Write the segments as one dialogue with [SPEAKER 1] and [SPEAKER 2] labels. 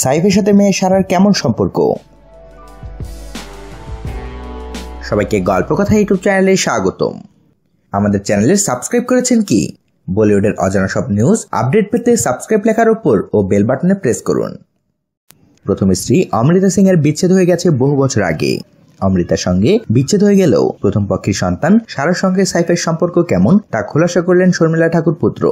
[SPEAKER 1] সাইফের সাথে মেয়ে সারার কেমন সম্পর্ক সবাইকে গল্প কথা ইউটিউব চ্যানেলে স্বাগতম আমাদের চ্যানেলে সাবস্ক্রাইব করেছেন কি বলিউডের অজানা সব নিউজ আপডেট পেতে সাবস্ক্রাইব লেখার ওপর ও বেল বাটনে প্রেস করুন প্রথম স্ত্রী অমৃতা সিং এর বিচ্ছেদ হয়ে গেছে বহু বছর আগে অমৃতার সঙ্গে বিচ্ছেদ হয়ে গেলেও প্রথম পক্ষের সন্তান সারার সঙ্গে সাইফের সম্পর্ক কেমন তা খোলাসা করলেন শর্মিলা ঠাকুর পুত্র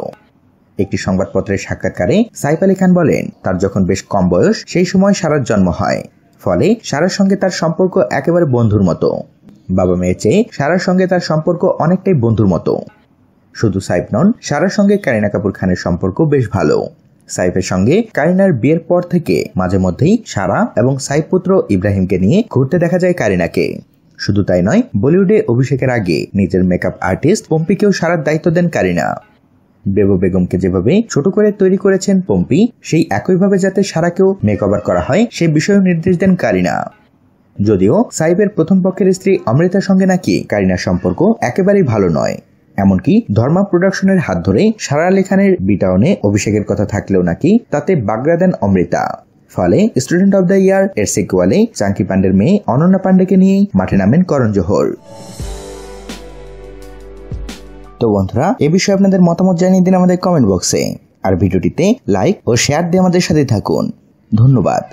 [SPEAKER 1] একটি সংবাদপত্রের সাক্ষাৎকারে সাইফ আলী খান বলেন তার যখন বেশ কম বয়স সেই সময় সারার জন্ম হয় ফলে সারার সঙ্গে তার সম্পর্ক একেবারে বন্ধুর মতো বাবা মেয়ে চেয়ে সারার সঙ্গে তার সম্পর্ক অনেকটাই বন্ধুর মতো শুধু সাইফ নন সারার সঙ্গে কারিনা কাপুর খানের সম্পর্ক বেশ ভালো সাইফের সঙ্গে কারিনার বিয়ের পর থেকে মাঝে মধ্যেই সারা এবং সাইফ পুত্র ইব্রাহিমকে নিয়ে ঘুরতে দেখা যায় কারিনাকে শুধু তাই নয় বলিউডে অভিষেকের আগে নিজের মেকআপ আর্টিস্ট পম্পিকেও সারার দায়িত্ব দেন কারিনা বেবো বেগমকে যেভাবে ছোট করে তৈরি করেছেন পম্পি সেই একইভাবে যাতে সারাকেও মেক করা হয় সে বিষয়েও নির্দেশ দেন কারিনা যদিও সাইবের প্রথম পক্ষের স্ত্রী অমৃতার সঙ্গে নাকি কারিনার সম্পর্ক একেবারেই ভালো নয় এমনকি ধর্মা প্রোডাকশনের হাত ধরে সারা লেখানের বিটাউনে অভিষেকের কথা থাকলেও নাকি তাতে বাগড়া দেন অমৃতা ফলে স্টুডেন্ট অব দ্য ইয়ার এর সিকুয়ালে চাঙ্কি পান্ডের মেয়ে অনন্যা পাণ্ডেকে নিয়েই মাঠে নামেন করণ জোহর তো বন্ধুরা এ বিষয়ে আপনাদের মতামত জানিয়ে দিন আমাদের কমেন্ট বক্সে আর ভিডিওটিতে লাইক ও শেয়ার দিয়ে আমাদের সাথে থাকুন ধন্যবাদ